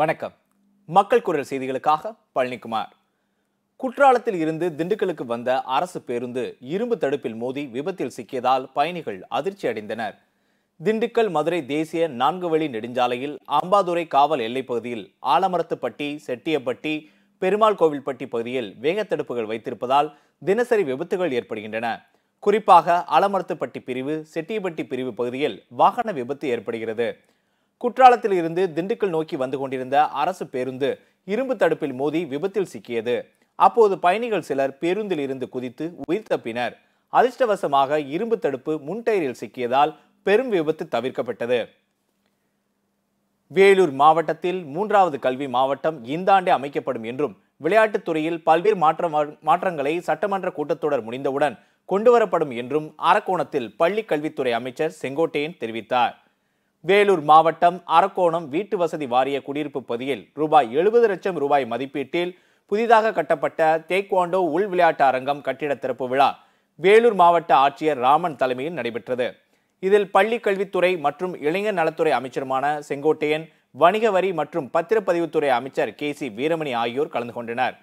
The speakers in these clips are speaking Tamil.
வணக்கம் மக்கள் குரல் செய்திகளுக்காக பழனிக்குமார் குற்றாலத்தில் இருந்து திண்டுக்கலுக்கு வந்த அரசு பேருந்து இரும்பு தடுப்பில் மோதி விபத்தில் சிக்கியதால் பயணிகள் அதிர்ச்சி அடைந்தனர் திண்டுக்கல் மதுரை தேசிய நான்கு வழி நெடுஞ்சாலையில் அம்பாதுரை காவல் பகுதியில் ஆலமரத்துப்பட்டி செட்டியப்பட்டி பெருமாள் கோவில்பட்டி பகுதியில் வேகத்தடுப்புகள் வைத்திருப்பதால் தினசரி விபத்துகள் ஏற்படுகின்றன குறிப்பாக ஆலமரத்துப்பட்டி பிரிவு செட்டியப்பட்டி பிரிவு பகுதியில் வாகன விபத்து ஏற்படுகிறது குற்றாலத்தில் இருந்து திண்டுக்கல் நோக்கி வந்து கொண்டிருந்த அரசு பேருந்து இரும்பு தடுப்பில் மோதி விபத்தில் சிக்கியது அப்போது பயணிகள் சிலர் பேருந்தில் இருந்து குதித்து உயிர் தப்பினர் அதிர்ஷ்டவசமாக இரும்பு தடுப்பு முன்டயரில் சிக்கியதால் பெரும் விபத்து தவிர்க்கப்பட்டது வேலூர் மாவட்டத்தில் மூன்றாவது கல்வி மாவட்டம் இந்த அமைக்கப்படும் என்றும் விளையாட்டுத் துறையில் பல்வேறு மாற்ற மாற்றங்களை சட்டமன்ற கூட்டத்தொடர் முடிந்தவுடன் கொண்டுவரப்படும் என்றும் அரக்கோணத்தில் பள்ளி கல்வித்துறை அமைச்சர் செங்கோட்டையன் தெரிவித்தார் வேலூர் மாவட்டம் அரக்கோணம் வீட்டு வசதி வாரிய குடியிருப்பு பகுதியில் ரூபாய் எழுபது லட்சம் ரூபாய் மதிப்பீட்டில் புதிதாக கட்டப்பட்ட தேக்வாண்டோ உள் விளையாட்டு அரங்கம் கட்டிட திறப்பு விழா வேலூர் மாவட்ட ஆட்சியர் ராமன் தலைமையில் நடைபெற்றது இதில் பள்ளி கல்வித்துறை மற்றும் இளைஞர் நலத்துறை அமைச்சருமான செங்கோட்டையன் வணிக வரி மற்றும் பத்திரப்பதிவுத்துறை அமைச்சர் கே சி வீரமணி ஆகியோர் கலந்து கொண்டனர்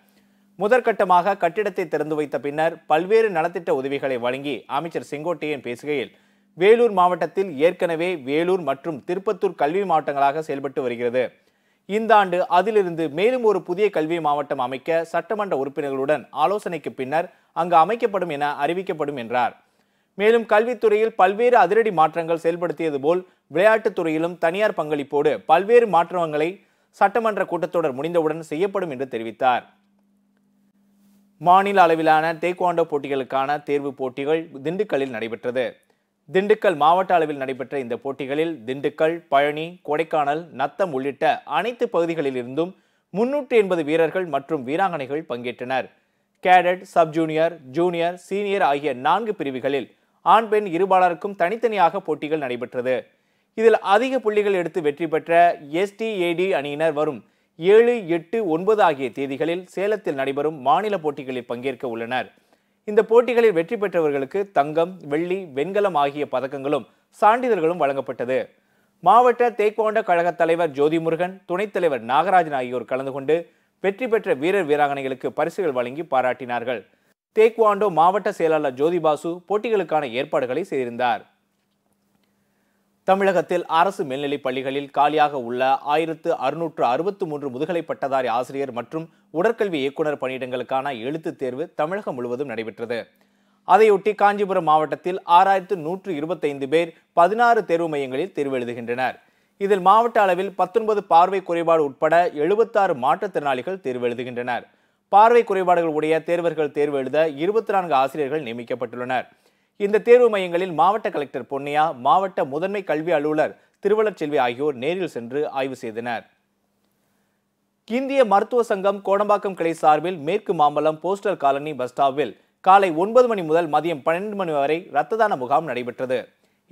முதற்கட்டமாக கட்டிடத்தை திறந்து வைத்த பின்னர் பல்வேறு நலத்திட்ட உதவிகளை வழங்கி அமைச்சர் செங்கோட்டையன் பேசுகையில் வேலூர் மாவட்டத்தில் ஏற்கனவே வேலூர் மற்றும் திருப்பத்தூர் கல்வி மாவட்டங்களாக செயல்பட்டு வருகிறது இந்த ஆண்டு அதிலிருந்து மேலும் ஒரு புதிய கல்வி மாவட்டம் அமைக்க சட்டமன்ற உறுப்பினர்களுடன் ஆலோசனைக்கு பின்னர் அங்கு அமைக்கப்படும் என அறிவிக்கப்படும் என்றார் மேலும் கல்வித்துறையில் பல்வேறு அதிரடி மாற்றங்கள் செயல்படுத்தியது போல் விளையாட்டுத் துறையிலும் தனியார் பங்களிப்போடு பல்வேறு மாற்றங்களை சட்டமன்ற கூட்டத்தொடர் முடிந்தவுடன் செய்யப்படும் என்று தெரிவித்தார் மாநில அளவிலான தேக்வாண்டோ போட்டிகளுக்கான தேர்வு போட்டிகள் திண்டுக்கல்லில் நடைபெற்றது திண்டுக்கல் மாவட்ட அளவில் நடைபெற்ற இந்த போட்டிகளில் திண்டுக்கல் பழனி கொடைக்கானல் நத்தம் உள்ளிட்ட அனைத்து பகுதிகளிலிருந்தும் முன்னூற்றி எண்பது வீரர்கள் மற்றும் வீராங்கனைகள் பங்கேற்றனர் cadet sub junior junior senior ஆகிய நான்கு பிரிவுகளில் ஆண் பெண் இருபாலருக்கும் தனித்தனியாக போட்டிகள் நடைபெற்றது இதில் அதிக புள்ளிகள் எடுத்து வெற்றி பெற்ற எஸ்டிஏடி அணியினர் வரும் ஏழு எட்டு ஒன்பது ஆகிய தேதிகளில் சேலத்தில் நடைபெறும் மாநில போட்டிகளில் பங்கேற்க உள்ளனர் இந்த போட்டிகளில் வெற்றி பெற்றவர்களுக்கு தங்கம் வெள்ளி வெண்கலம் ஆகிய பதக்கங்களும் சான்றிதழ்களும் வழங்கப்பட்டது மாவட்ட தேக்கோண்ட கழக தலைவர் ஜோதிமுருகன் துணைத் தலைவர் நாகராஜன் ஆகியோர் கலந்து கொண்டு வெற்றி பெற்ற வீரர் வீராங்கனைகளுக்கு பரிசுகள் வழங்கி பாராட்டினார்கள் தேக்வாண்டோ மாவட்ட செயலாளர் ஜோதிபாசு போட்டிகளுக்கான ஏற்பாடுகளை செய்திருந்தார் தமிழகத்தில் அரசு மேல்நிலைப் பள்ளிகளில் காலியாக உள்ள ஆயிரத்து அறுநூற்று அறுபத்து மூன்று முதுகலை பட்டதாரி ஆசிரியர் மற்றும் உடற்கல்வி இயக்குநர் பணியிடங்களுக்கான எழுத்துத் தேர்வு தமிழகம் முழுவதும் நடைபெற்றது அதையொட்டி காஞ்சிபுரம் மாவட்டத்தில் ஆறாயிரத்து நூற்று இருபத்தைந்து பேர் பதினாறு தேர்வு மையங்களில் தேர்வு எழுதுகின்றனர் இதில் மாவட்ட அளவில் பத்தொன்பது பார்வை குறைபாடு உட்பட எழுபத்தாறு மாற்றுத்திறனாளிகள் தேர்வு எழுதுகின்றனர் பார்வை குறைபாடுகள் உடைய தேர்வர்கள் தேர்வு எழுத இருபத்தி நான்கு ஆசிரியர்கள் நியமிக்கப்பட்டுள்ளனர் இந்த தேர்வு மையங்களில் மாவட்ட கலெக்டர் பொன்னியா மாவட்ட முதன்மை கல்வி அலுவலர் திருவள்ளச்செல்வி ஆகியோர் நேரில் சென்று ஆய்வு செய்தனர் இந்திய மருத்துவ சங்கம் கோடம்பாக்கம் கிளை சார்பில் மேற்கு மாம்பலம் போஸ்டர் காலனி பஸ் ஸ்டாப்பில் காலை ஒன்பது மணி முதல் மதியம் பன்னெண்டு மணி வரை ரத்த தான முகாம் நடைபெற்றது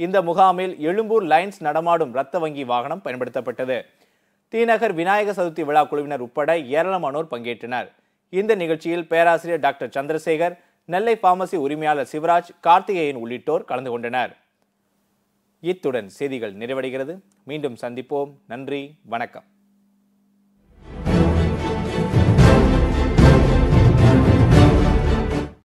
இந்த முகாமில் எழும்பூர் லைன்ஸ் நடமாடும் ரத்த வங்கி வாகனம் பயன்படுத்தப்பட்டது தீநகர் விநாயக சதுர்த்தி விழா குழுவினர் உட்பட ஏராளமானோர் பங்கேற்றனர் இந்த நிகழ்ச்சியில் பேராசிரியர் டாக்டர் சந்திரசேகர் நெல்லை பார்மசி உரிமையாளர் சிவராஜ் கார்த்திகேயன் உள்ளிட்டோர் கலந்து கொண்டனர் இத்துடன் செய்திகள் நிறைவடைகிறது மீண்டும் சந்திப்போம் நன்றி வணக்கம்